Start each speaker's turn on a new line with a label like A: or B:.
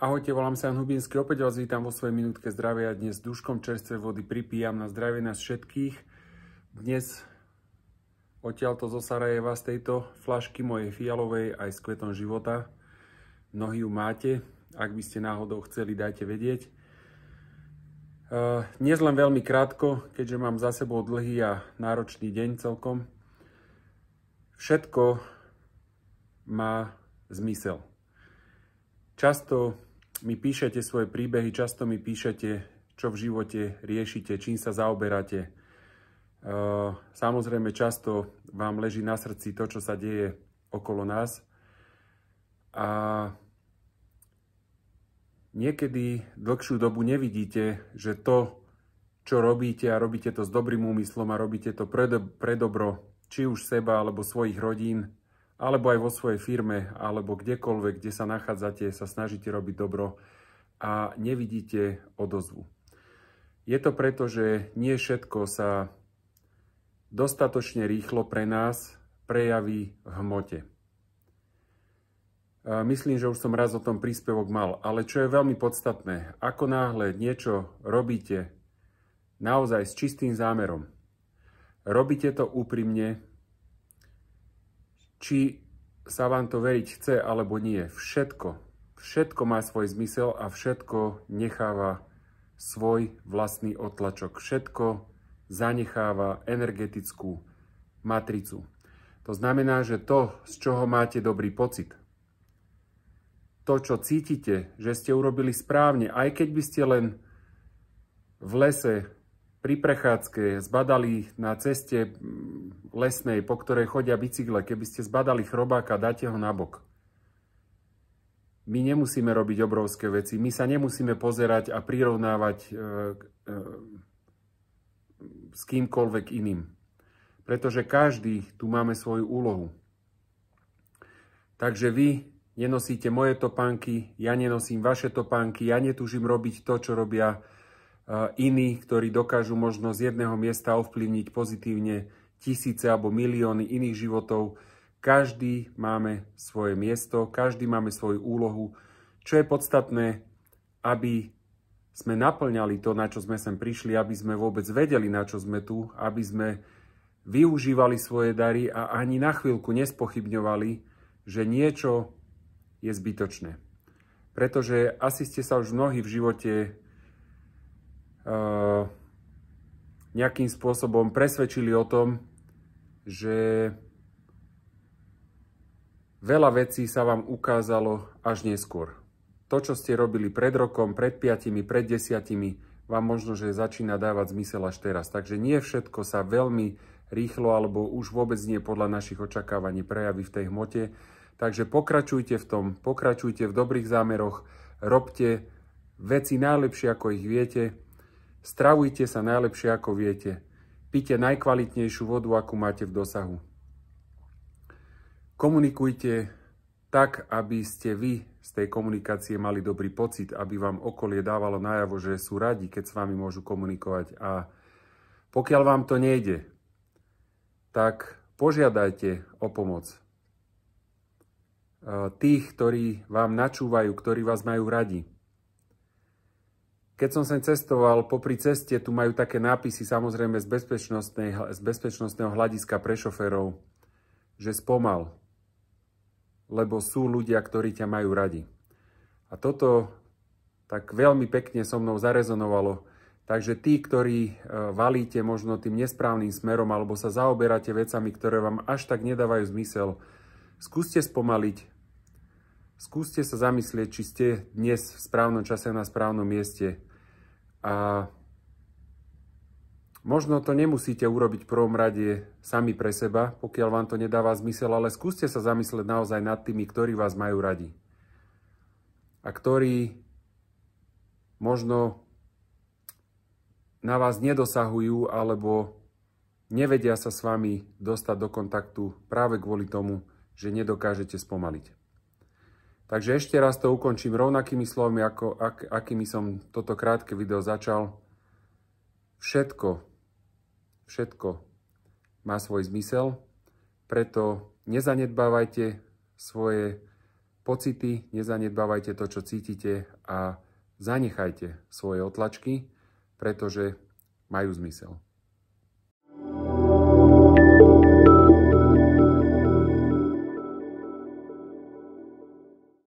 A: Ahojte, volám sa Jan Hubinský, opäť vás vítam vo svojej minútke zdravia. Dnes duškom čerstvej vody pripijam na zdravie nás všetkých. Dnes odtiaľto zo Sarajeva z tejto flašky mojej fialovej aj s kvetom života. Mnohí ju máte, ak by ste náhodou chceli, dajte vedieť. E, dnes len veľmi krátko, keďže mám za sebou dlhý a náročný deň celkom. Všetko má zmysel. Často mi píšete svoje príbehy, často mi píšete, čo v živote riešite, čím sa zaoberáte. E, samozrejme, často vám leží na srdci to, čo sa deje okolo nás. A niekedy dlhšiu dobu nevidíte, že to, čo robíte a robíte to s dobrým úmyslom a robíte to pre, pre dobro či už seba alebo svojich rodín, alebo aj vo svojej firme, alebo kdekoľvek, kde sa nachádzate, sa snažíte robiť dobro a nevidíte odozvu. Je to preto, že nie všetko sa dostatočne rýchlo pre nás prejaví v hmote. Myslím, že už som raz o tom príspevok mal, ale čo je veľmi podstatné, ako náhle niečo robíte naozaj s čistým zámerom, robíte to úprimne, či sa vám to veriť chce alebo nie. Všetko, všetko má svoj zmysel a všetko necháva svoj vlastný otlačok. Všetko zanecháva energetickú matricu. To znamená, že to, z čoho máte dobrý pocit, to, čo cítite, že ste urobili správne, aj keď by ste len v lese, pri prechádzke, zbadali na ceste lesnej, po ktorej chodia bicykle, keby ste zbadali chrobáka, dáte ho na bok. My nemusíme robiť obrovské veci, my sa nemusíme pozerať a prirovnávať e, e, s kýmkoľvek iným. Pretože každý tu máme svoju úlohu. Takže vy nenosíte moje topánky, ja nenosím vaše topánky, ja netužím robiť to, čo robia e, iní, ktorí dokážu možno z jedného miesta ovplyvniť pozitívne tisíce alebo milióny iných životov. Každý máme svoje miesto, každý máme svoju úlohu. Čo je podstatné, aby sme naplňali to, na čo sme sem prišli, aby sme vôbec vedeli, na čo sme tu, aby sme využívali svoje dary a ani na chvíľku nespochybňovali, že niečo je zbytočné. Pretože asi ste sa už mnohí v živote uh, nejakým spôsobom presvedčili o tom, že veľa vecí sa vám ukázalo až neskôr. To, čo ste robili pred rokom, pred piatimi, pred desiatimi, vám možno, že začína dávať zmysel až teraz. Takže nie všetko sa veľmi rýchlo alebo už vôbec nie podľa našich očakávaní prejaví v tej hmote. Takže pokračujte v tom, pokračujte v dobrých zámeroch, robte veci najlepšie, ako ich viete, stravujte sa najlepšie, ako viete, Pite najkvalitnejšiu vodu, akú máte v dosahu. Komunikujte tak, aby ste vy z tej komunikácie mali dobrý pocit, aby vám okolie dávalo najavo, že sú radi, keď s vami môžu komunikovať. A pokiaľ vám to nejde, tak požiadajte o pomoc. E, tých, ktorí vám načúvajú, ktorí vás majú radi. Keď som sem cestoval, popri ceste tu majú také nápisy samozrejme z, z bezpečnostného hľadiska pre šoferov, že spomal, lebo sú ľudia, ktorí ťa majú radi. A toto tak veľmi pekne so mnou zarezonovalo. Takže tí, ktorí e, valíte možno tým nesprávnym smerom alebo sa zaoberáte vecami, ktoré vám až tak nedávajú zmysel, skúste spomaliť, skúste sa zamyslieť, či ste dnes v správnom čase na správnom mieste a možno to nemusíte urobiť v prvom rade sami pre seba, pokiaľ vám to nedáva zmysel, ale skúste sa zamyslieť naozaj nad tými, ktorí vás majú radi. A ktorí možno na vás nedosahujú alebo nevedia sa s vami dostať do kontaktu práve kvôli tomu, že nedokážete spomaliť. Takže ešte raz to ukončím rovnakými slovami, ako, ak, akými som toto krátke video začal. Všetko, všetko má svoj zmysel, preto nezanedbávajte svoje pocity, nezanedbávajte to, čo cítite a zanechajte svoje otlačky, pretože majú zmysel.